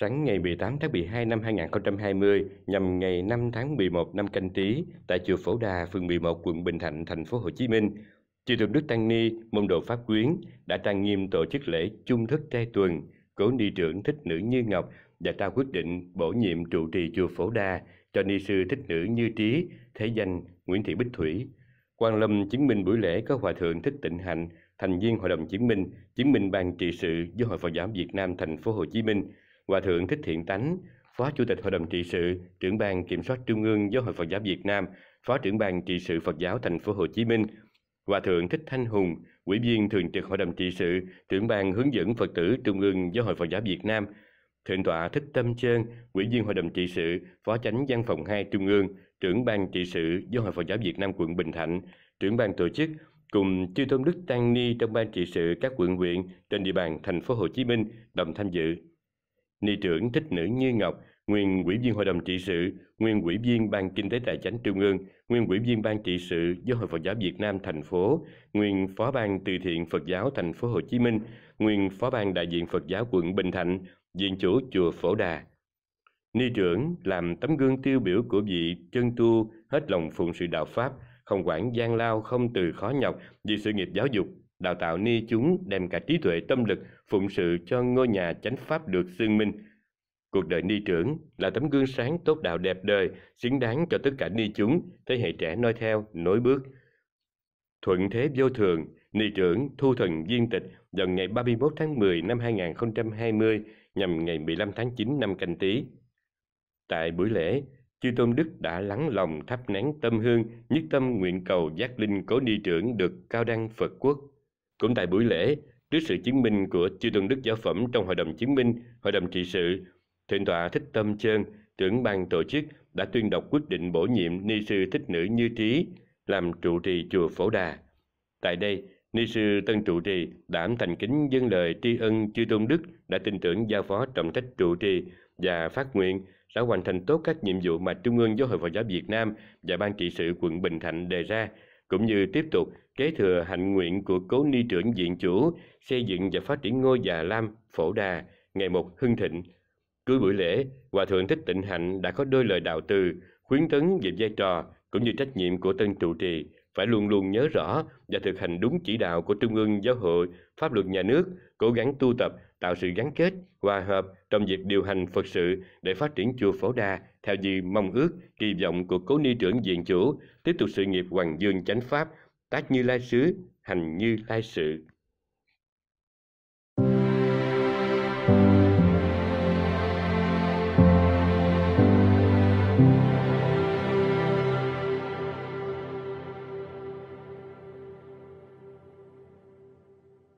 Sáng ngày 18 tháng 12 năm 2020 nhằm ngày 5 tháng 11 năm canh tí tại chùa Phổ Đà, phường 11, quận Bình Thạnh, thành phố Hồ Chí Minh, Chư Thượng Đức Tăng Ni, môn đồ Pháp Quyến đã trang nghiêm tổ chức lễ chung thức trai tuần, cố ni trưởng thích nữ Như Ngọc và trao quyết định bổ nhiệm trụ trì chùa Phổ Đà cho ni sư thích nữ Như Trí, thế danh Nguyễn Thị Bích Thủy. Quan Lâm chứng minh buổi lễ có Hòa Thượng Thích Tịnh Hạnh, thành viên Hội đồng Chứng minh, chứng minh Ban trị sự với Hội Phật giáo Việt Nam thành phố Hồ Chí Minh, Hòa Thượng Thích Thiện Tánh, Phó Chủ tịch Hội đồng Trị sự, trưởng ban kiểm soát Trung ương Giáo hội Phật giáo Việt Nam, Phó trưởng ban trị sự Phật giáo Thành phố Hồ Chí Minh, Hòa Thượng Thích Thanh Hùng, Ủy viên Thường trực Hội đồng Trị sự, trưởng ban hướng dẫn Phật tử Trung ương Giáo hội Phật giáo Việt Nam, Thượng tọa Thích Tâm Trơn, Ủy viên Hội đồng Trị sự, Phó Chánh Văn phòng 2 Trung ương, trưởng ban trị sự Giáo hội Phật giáo Việt Nam quận Bình Thạnh, trưởng ban tổ chức, cùng chư tôn đức tăng ni trong ban trị sự các quận huyện trên địa bàn thành phố Hồ Chí Minh đồng tham dự. Ni trưởng Thích Nữ Như Ngọc, nguyên ủy viên Hội đồng trị sự, nguyên ủy viên Ban Kinh tế Tài chính Trung ương, nguyên ủy viên Ban trị sự Giáo Hội Phật giáo Việt Nam thành phố, nguyên phó ban từ thiện Phật giáo thành phố Hồ Chí Minh, nguyên phó ban đại diện Phật giáo quận Bình Thạnh, diện chủ chùa Phổ Đà. Ni trưởng làm tấm gương tiêu biểu của vị chân tu hết lòng phụng sự đạo Pháp, không quản gian lao, không từ khó nhọc vì sự nghiệp giáo dục đào tạo ni chúng đem cả trí tuệ tâm lực phụng sự cho ngôi nhà chánh pháp được xương minh. Cuộc đời ni trưởng là tấm gương sáng tốt đạo đẹp đời, xứng đáng cho tất cả ni chúng, thế hệ trẻ noi theo, nối bước. Thuận thế vô thường, ni trưởng thu thần viên tịch vào ngày 31 tháng 10 năm 2020 nhằm ngày 15 tháng 9 năm canh tý. Tại buổi lễ, chư tôn đức đã lắng lòng thắp nén tâm hương, nhất tâm nguyện cầu giác linh cố ni trưởng được cao đăng Phật quốc cũng tại buổi lễ, trước sự chứng minh của chư tôn đức giáo phẩm trong hội đồng chứng minh, hội đồng trị sự, thượng tọa Thích Tâm Trơn, trưởng ban tổ chức đã tuyên đọc quyết định bổ nhiệm ni sư Thích Nữ Như Trí làm trụ trì chùa Phổ Đà. Tại đây, ni sư Tân trụ trì đảm thành kính dân lời tri ân chư tôn đức đã tin tưởng giao phó trọng trách trụ trì và phát nguyện sẽ hoàn thành tốt các nhiệm vụ mà Trung ương Giáo hội Phật giáo Việt Nam và Ban trị sự quận Bình Thạnh đề ra cũng như tiếp tục kế thừa hạnh nguyện của cố ni trưởng diện chủ xây dựng và phát triển ngôi già lam phổ đà ngày một hưng thịnh. Cuối buổi lễ, Hòa Thượng Thích Tịnh Hạnh đã có đôi lời đạo từ, khuyến tấn về vai trò cũng như trách nhiệm của tân trụ trì phải luôn luôn nhớ rõ và thực hành đúng chỉ đạo của Trung ương Giáo hội, pháp luật nhà nước, cố gắng tu tập, tạo sự gắn kết, hòa hợp trong việc điều hành Phật sự để phát triển chùa Phổ Đà theo như mong ước, kỳ vọng của cố ni trưởng diện chủ, tiếp tục sự nghiệp hoàng dương chánh pháp, tác như lai sứ, hành như lai sự.